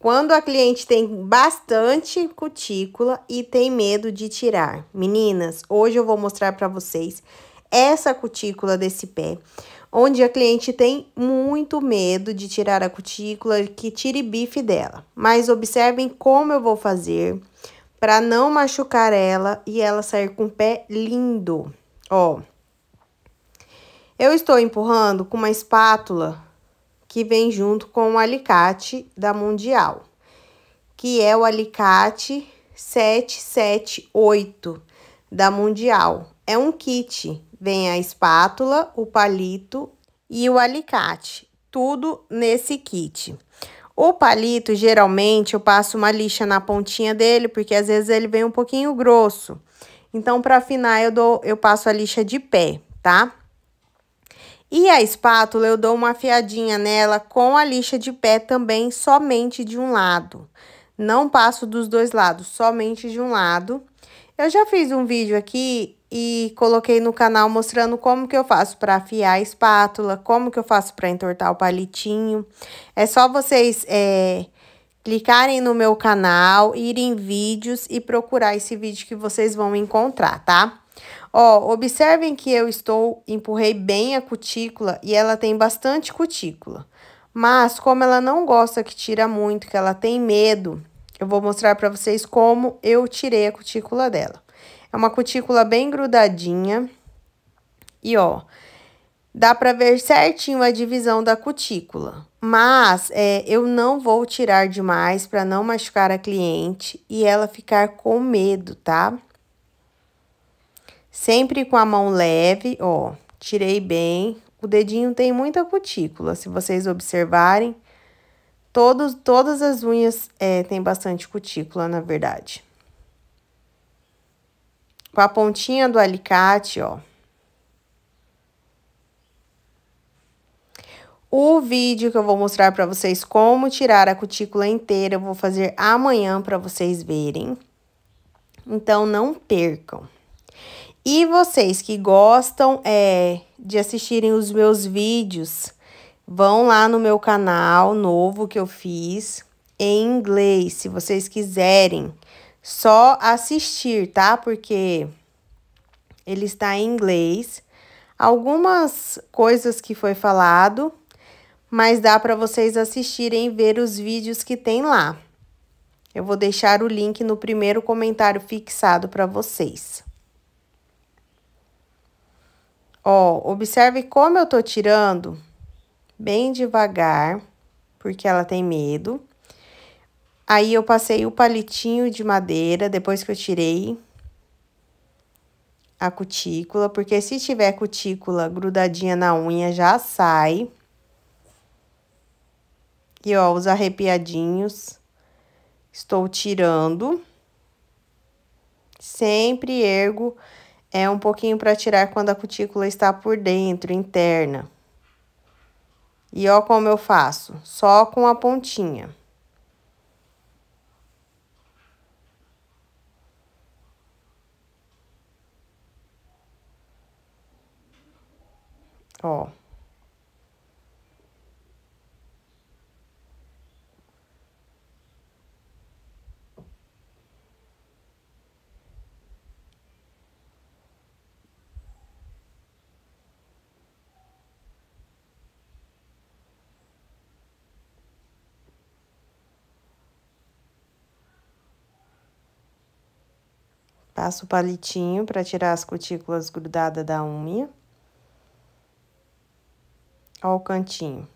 Quando a cliente tem bastante cutícula e tem medo de tirar. Meninas, hoje eu vou mostrar para vocês essa cutícula desse pé, onde a cliente tem muito medo de tirar a cutícula, que tire bife dela. Mas observem como eu vou fazer para não machucar ela e ela sair com o pé lindo. Ó, eu estou empurrando com uma espátula que vem junto com o alicate da Mundial, que é o alicate 778 da Mundial. É um kit, vem a espátula, o palito e o alicate, tudo nesse kit. O palito, geralmente, eu passo uma lixa na pontinha dele, porque às vezes ele vem um pouquinho grosso. Então, para afinar, eu, dou, eu passo a lixa de pé, tá? E a espátula eu dou uma afiadinha nela com a lixa de pé também somente de um lado. Não passo dos dois lados, somente de um lado. Eu já fiz um vídeo aqui e coloquei no canal mostrando como que eu faço para afiar a espátula, como que eu faço para entortar o palitinho. É só vocês é, clicarem no meu canal, irem em vídeos e procurar esse vídeo que vocês vão encontrar, tá? Ó, observem que eu estou, empurrei bem a cutícula e ela tem bastante cutícula. Mas como ela não gosta que tira muito, que ela tem medo, eu vou mostrar para vocês como eu tirei a cutícula dela. É uma cutícula bem grudadinha. E ó, dá para ver certinho a divisão da cutícula. Mas é, eu não vou tirar demais para não machucar a cliente e ela ficar com medo, tá? Tá? Sempre com a mão leve, ó, tirei bem. O dedinho tem muita cutícula, se vocês observarem. Todos, todas as unhas é, bastante cutícula, na verdade. Com a pontinha do alicate, ó. O vídeo que eu vou mostrar para vocês como tirar a cutícula inteira, eu vou fazer amanhã para vocês verem. Então, não percam. E vocês que gostam é, de assistirem os meus vídeos, vão lá no meu canal novo que eu fiz em inglês, se vocês quiserem. Só assistir, tá? Porque ele está em inglês. Algumas coisas que foi falado, mas dá para vocês assistirem e ver os vídeos que tem lá. Eu vou deixar o link no primeiro comentário fixado para vocês. Ó, observe como eu tô tirando bem devagar, porque ela tem medo. Aí, eu passei o palitinho de madeira, depois que eu tirei a cutícula, porque se tiver cutícula grudadinha na unha, já sai. E, ó, os arrepiadinhos, estou tirando. Sempre ergo é um pouquinho para tirar quando a cutícula está por dentro, interna. E ó como eu faço, só com a pontinha. Ó. Passo o palitinho para tirar as cutículas grudadas da unha. Ó o cantinho.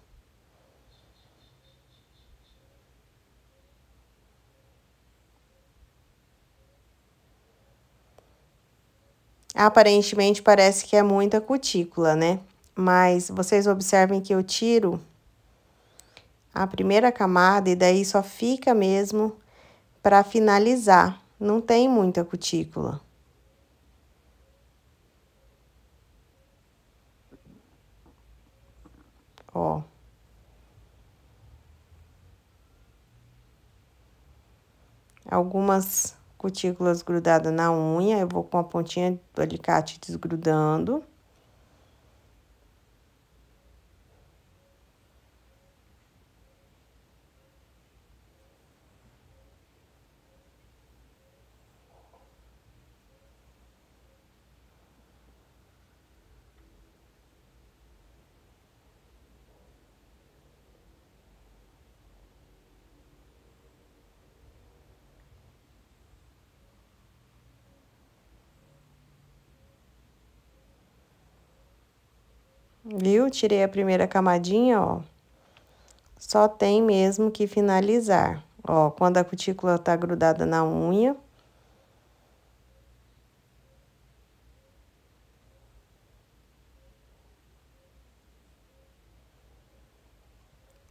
Aparentemente parece que é muita cutícula, né? Mas vocês observem que eu tiro a primeira camada e daí só fica mesmo para finalizar não tem muita cutícula. Ó. Algumas cutículas grudadas na unha, eu vou com a pontinha do alicate desgrudando. viu? Tirei a primeira camadinha, ó. Só tem mesmo que finalizar, ó, quando a cutícula tá grudada na unha.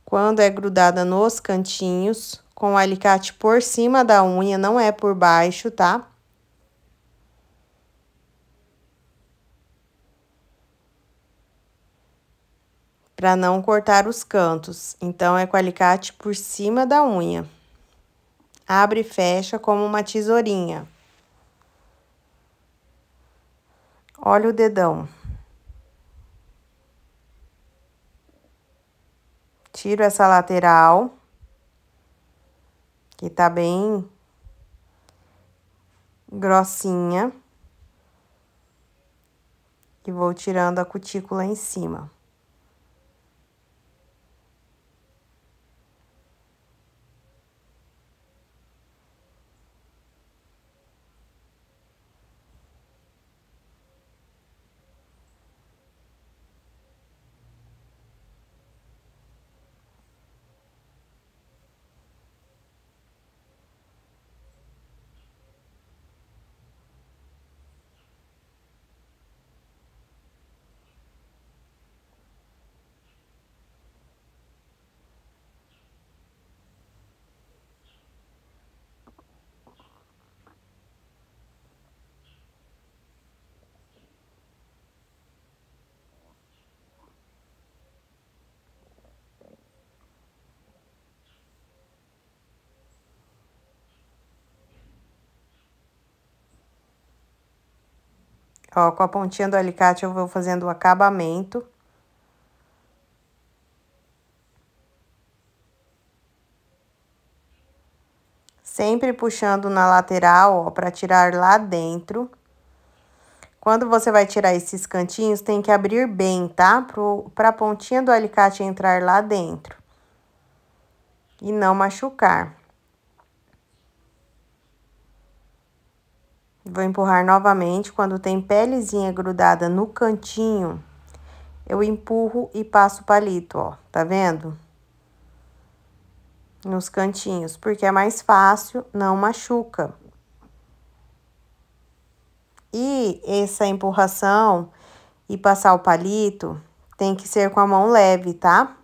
Quando é grudada nos cantinhos, com o alicate por cima da unha, não é por baixo, tá? para não cortar os cantos. Então, é com o alicate por cima da unha. Abre e fecha como uma tesourinha. Olha o dedão. Tiro essa lateral, que tá bem grossinha. E vou tirando a cutícula em cima. Ó, com a pontinha do alicate eu vou fazendo o acabamento. Sempre puxando na lateral, ó, para tirar lá dentro. Quando você vai tirar esses cantinhos, tem que abrir bem, tá? Para a pontinha do alicate entrar lá dentro. E não machucar. Vou empurrar novamente. Quando tem pelezinha grudada no cantinho, eu empurro e passo o palito, ó. Tá vendo? Nos cantinhos, porque é mais fácil, não machuca. E essa empurração e passar o palito tem que ser com a mão leve, tá?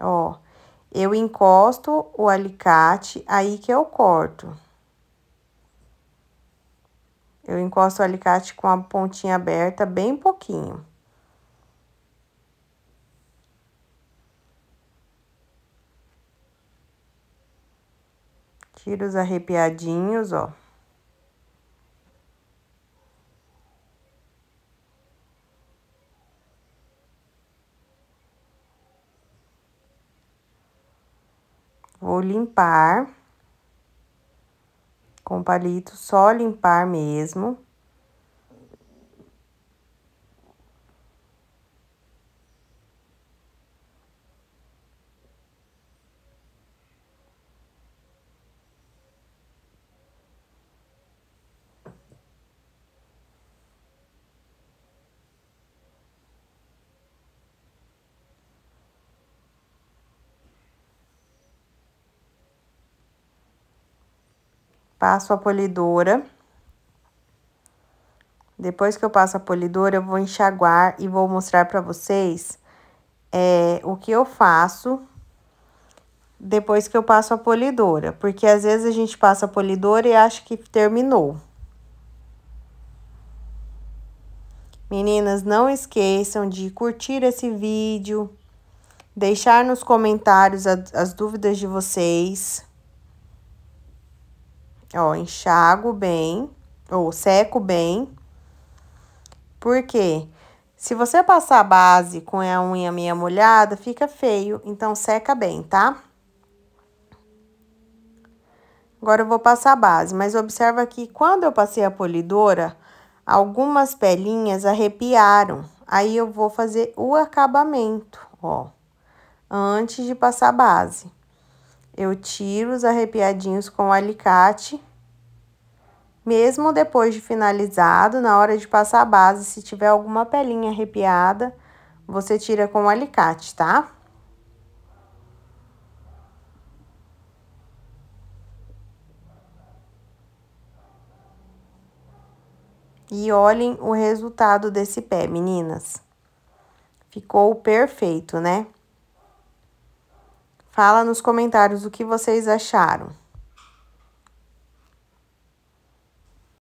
Ó, eu encosto o alicate aí que eu corto. Eu encosto o alicate com a pontinha aberta bem pouquinho. Tiro os arrepiadinhos, ó. vou limpar com palito, só limpar mesmo. Passo a polidora. Depois que eu passo a polidora, eu vou enxaguar e vou mostrar para vocês é, o que eu faço depois que eu passo a polidora. Porque às vezes a gente passa a polidora e acha que terminou. Meninas, não esqueçam de curtir esse vídeo, deixar nos comentários as dúvidas de vocês. Ó, enxago bem, ou seco bem. Porque se você passar a base com a unha meia molhada, fica feio. Então, seca bem, tá? Agora eu vou passar a base, mas observa que quando eu passei a polidora, algumas pelinhas arrepiaram. Aí eu vou fazer o acabamento, ó, antes de passar a base. Eu tiro os arrepiadinhos com o alicate. Mesmo depois de finalizado, na hora de passar a base, se tiver alguma pelinha arrepiada, você tira com o alicate, tá? E olhem o resultado desse pé, meninas. Ficou perfeito, né? Fala nos comentários o que vocês acharam.